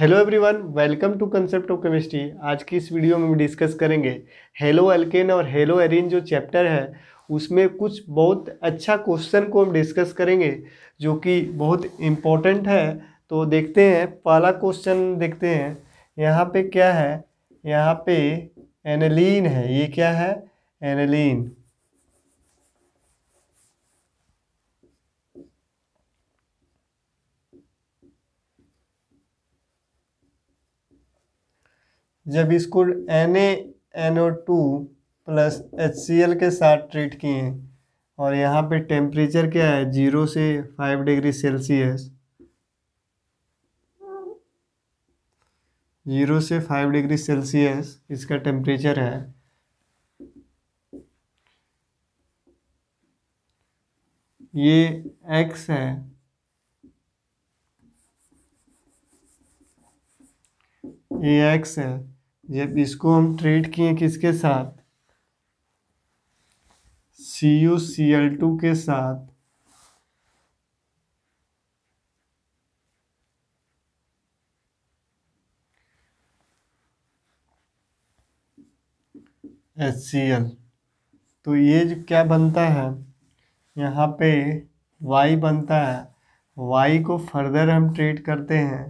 hello everyone welcome to concept of chemistry आज की इस वीडियो में हम डिस्कस करेंगे हेलो एल्केन और हेलो एरिन जो चैप्टर है उसमें कुछ बहुत अच्छा क्वेश्चन को हम डिस्कस करेंगे जो कि बहुत इम्पोर्टेंट है तो देखते हैं पहला क्वेश्चन देखते हैं यहाँ पे क्या है यहाँ पे एनलिन है ये क्या है एनलिन जब इसको N A N O two plus H C L के साथ ट्रीट किए हैं और यहाँ पे टेम्परेचर क्या है जीरो से फाइव डिग्री सेल्सियस जीरो से फाइव डिग्री सेल्सियस इसका टेम्परेचर है ये एक्स है ये एक्स है जब इसको हम ट्रीट किए किसके साथ C U C L two के साथ एच सी एल तो ये जो क्या बनता है यहाँ पे वाई बनता है वाई को फर्दर हम ट्रीट करते हैं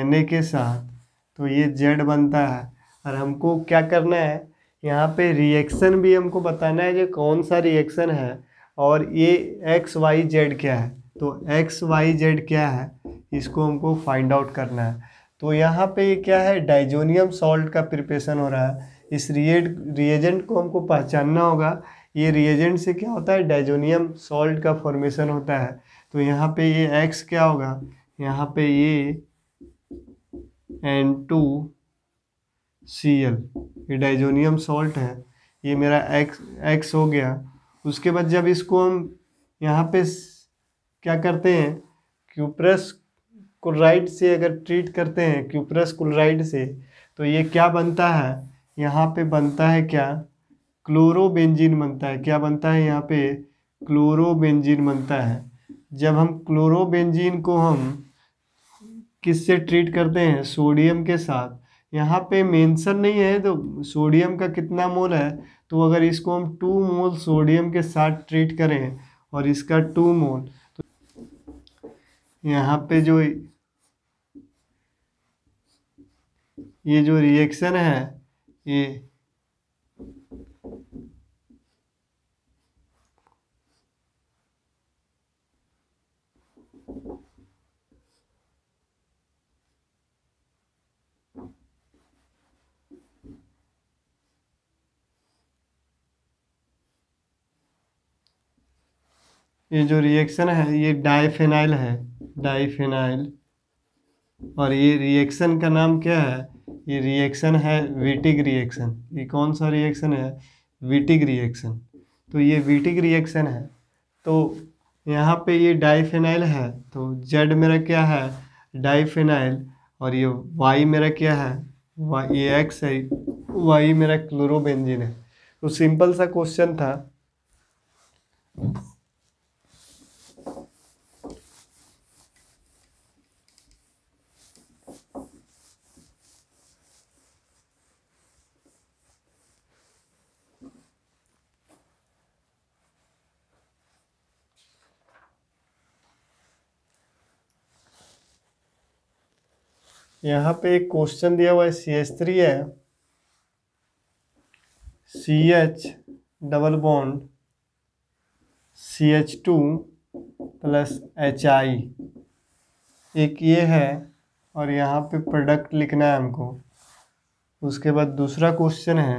एन ए के साथ तो ये जेड बनता है और हमको क्या करना है यहाँ पे रिएक्शन भी हमको बताना है कि कौन सा रिएक्शन है और ये एक्स वाई जेड क्या है तो एक्स वाई जेड क्या है इसको हमको फाइंड आउट करना है तो यहाँ पे क्या है डाइजोनियम सॉल्ट का प्रिपरेशन हो रहा है इस रिएड रिएजेंट को हमको पहचानना होगा ये रिएजेंट से क्या होता है डाइजोनियम सॉल्ट का फॉर्मेशन होता है तो यहाँ पे ये एक्स क्या होगा यहाँ पे ये एन टू सी एल ये डाइजोनियम सॉल्ट है ये मेरा एक्स एक्स हो गया उसके बाद जब इसको हम यहाँ पे क्या करते हैं क्यूप्रस क्लोराइड से अगर ट्रीट करते हैं क्यूप्रस क्लोराइड से तो ये क्या बनता है यहाँ पे बनता है क्या क्लोरोबेंजीन बनता है क्या बनता है यहाँ पे क्लोरोबेंजीन बनता है जब हम क्लोरोबेंजीन को हम किससे ट्रीट करते हैं सोडियम के साथ यहाँ पे मेंशन नहीं है तो सोडियम का कितना मोल है तो अगर इसको हम टू मोल सोडियम के साथ ट्रीट करें और इसका टू मोल तो यहाँ पे जो ये जो रिएक्शन है ये ये जो रिएक्शन है ये डाइफेनाइल है डाइफेनाइल और ये रिएक्शन का नाम क्या है ये रिएक्शन है विटिक रिएक्शन ये कौन सा रिएक्शन है विटिक रिएक्शन तो ये विटिक रिएक्शन है तो यहाँ पे ये डाइफेनाइल है तो जेड मेरा क्या है डाइफेनाइल और ये वाई मेरा क्या है वाई ये एक्स है वाई मेरा क्लोरोबेंजिन है तो सिंपल सा क्वेश्चन था यहाँ पे एक क्वेश्चन दिया हुआ है सी एच थ्री है C H double bond C H two plus H I एक ये है और यहाँ पे प्रोडक्ट लिखना है हमको उसके बाद दूसरा क्वेश्चन है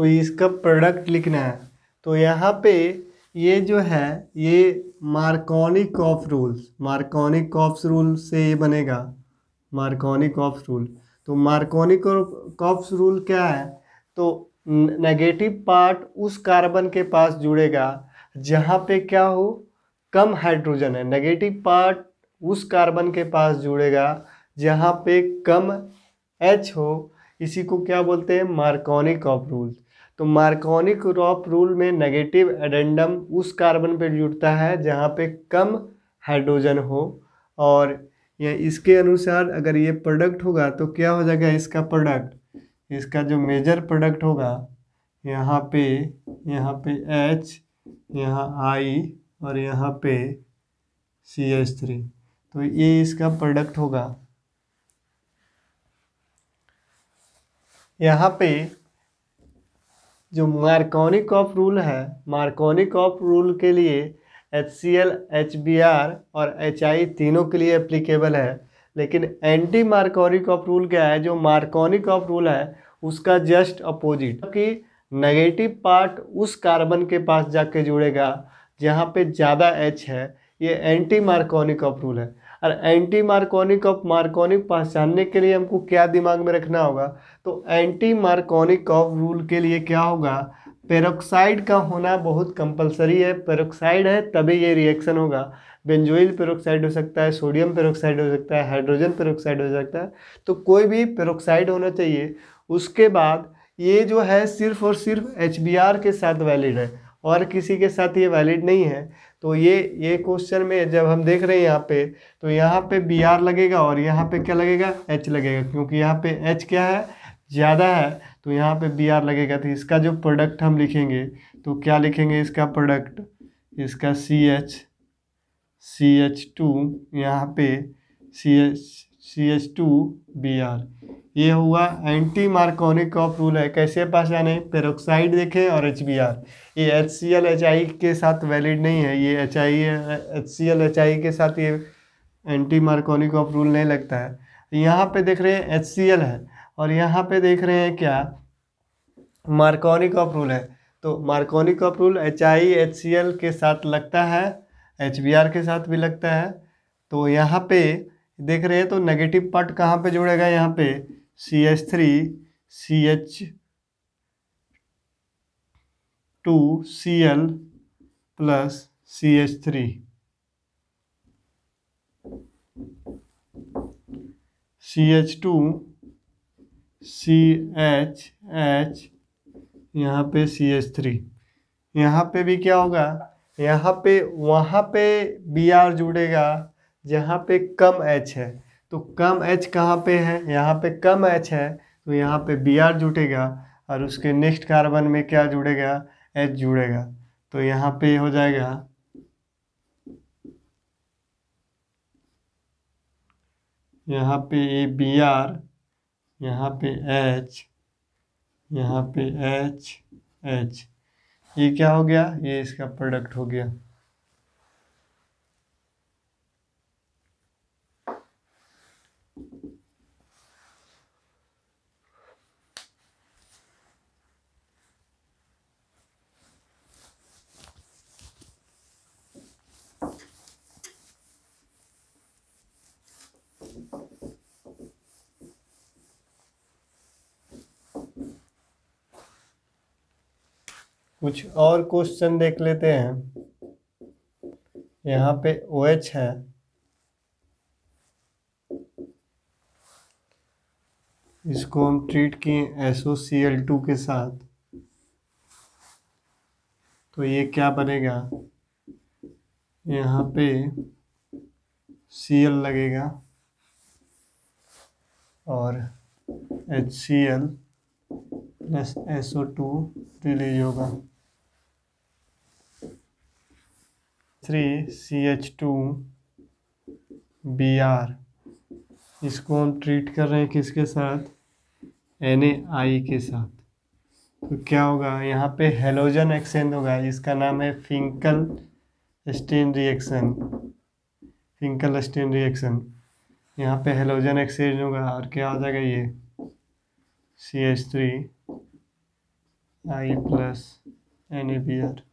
तो इसका प्रोडक्ट लिखना है तो यहाँ पे ये जो है ये Markovnikov rules Markovnikov's rule से ये बनेगा मार्कोनी कॉफ रूल तो मार्कोनी कॉफ्स रूल क्या है तो नेगेटिव पार्ट उस कार्बन के पास जुड़ेगा जहाँ पे क्या हो कम हाइड्रोजन है नेगेटिव पार्ट उस कार्बन के पास जुड़ेगा जहाँ पे कम एच हो इसी को क्या बोलते हैं मार्कोनिक ऑफ रूल्स तो मार्कोनिक रॉप रूल में नेगेटिव एडेंडम उस कार्बन पर जुड़ता है जहाँ पे कम हाइड्रोजन हो और या इसके अनुसार अगर ये प्रोडक्ट होगा तो क्या हो जाएगा इसका प्रोडक्ट इसका जो मेजर प्रोडक्ट होगा यहाँ पे यहाँ पे एच यहाँ आई और यहाँ पे सी एच थ्री तो ये इसका प्रोडक्ट होगा यहाँ पे जो मार्कोनिक ऑफ रूल है मार्कोनिक ऑफ रूल के लिए H C L H B R और एच आई तीनों के लिए एप्लीकेबल है लेकिन एंटी मार्कोनिक ऑफ रूल क्या है जो मार्कोनिक ऑफ रूल है उसका जस्ट अपोजिट कि नेगेटिव पार्ट उस कार्बन के पास जाके जुड़ेगा जहाँ पे ज़्यादा एच है ये एंटी मार्कोनिक ऑफ रूल है और एंटी मार्कोनिक ऑफ मार्कोनिक पहचानने के लिए हमको क्या दिमाग में रखना होगा तो एंटी मार्कोनिक ऑफ रूल के लिए क्या होगा पेरोक्साइड का होना बहुत कंपलसरी है पेरोक्साइड है तभी ये रिएक्शन होगा बेंजोइल पेरोक्साइड हो सकता है सोडियम पेरोक्साइड हो सकता है हाइड्रोजन पेरोक्साइड हो सकता है तो कोई भी पेरोक्साइड होना चाहिए उसके बाद ये जो है सिर्फ और सिर्फ एच के साथ वैलिड है और किसी के साथ ये वैलिड नहीं है तो ये ये क्वेश्चन में जब हम देख रहे हैं यहाँ पे तो यहाँ पे बी आर लगेगा और यहाँ पे क्या लगेगा एच लगेगा क्योंकि यहाँ पे एच क्या है ज़्यादा है तो यहाँ पे बी आर लगेगा तो इसका जो प्रोडक्ट हम लिखेंगे तो क्या लिखेंगे इसका प्रोडक्ट इसका C H C H two यहाँ पे C H C H two B R ये हुआ एंटी मार्कोनिक ऑफ रूल है कैसे पास आने पेरोक्साइड देखें और एच ये H C L H I के साथ वैलिड नहीं है ये H I H C L H I के साथ ये एंटी मार्कोनिक ऑफ रूल नहीं लगता है यहाँ पे देख रहे हैं एच सी एल है और यहाँ पे देख रहे हैं क्या मार्कोनिक ऑफ रूल है तो Markovnikov rule H I H C L के साथ लगता है एच के साथ भी लगता है तो यहाँ पे देख रहे हैं तो नेगेटिव पार्ट कहाँ पे जुड़ेगा यहाँ पे C H three C H two C L plus C H three C H two C H H यहाँ पे सी एच थ्री यहाँ पे भी क्या होगा यहाँ पे वहाँ पे बी आर जुड़ेगा जहाँ पे कम एच है तो कम एच कहाँ पे है यहाँ पे कम एच है तो यहाँ पे बी आर जुटेगा और उसके नेक्स्ट कार्बन में क्या जुड़ेगा एच जुड़ेगा तो यहाँ पे हो जाएगा यहाँ पे ए बी आर यहाँ पे एच यहाँ पे एच एच ये क्या हो गया ये इसका प्रोडक्ट हो गया कुछ और क्वेश्चन देख लेते हैं यहाँ पे ओ OH एच है इसको हम ट्रीट किए एसओ सी एल टू के साथ तो ये क्या बनेगा यहाँ पे सी एल लगेगा और H C L plus S O two release होगा three C H two B R इसको हम ट्रीट कर रहे हैं किसके साथ एन ए आई के साथ तो क्या होगा यहाँ पे हेलोजन एक्सचेंज होगा इसका नाम है Finkelstein reaction Finkelstein reaction यहाँ पे हेलोजन एक्सचेंज होगा और क्या हो जाएगा ये C H three I plus N A B are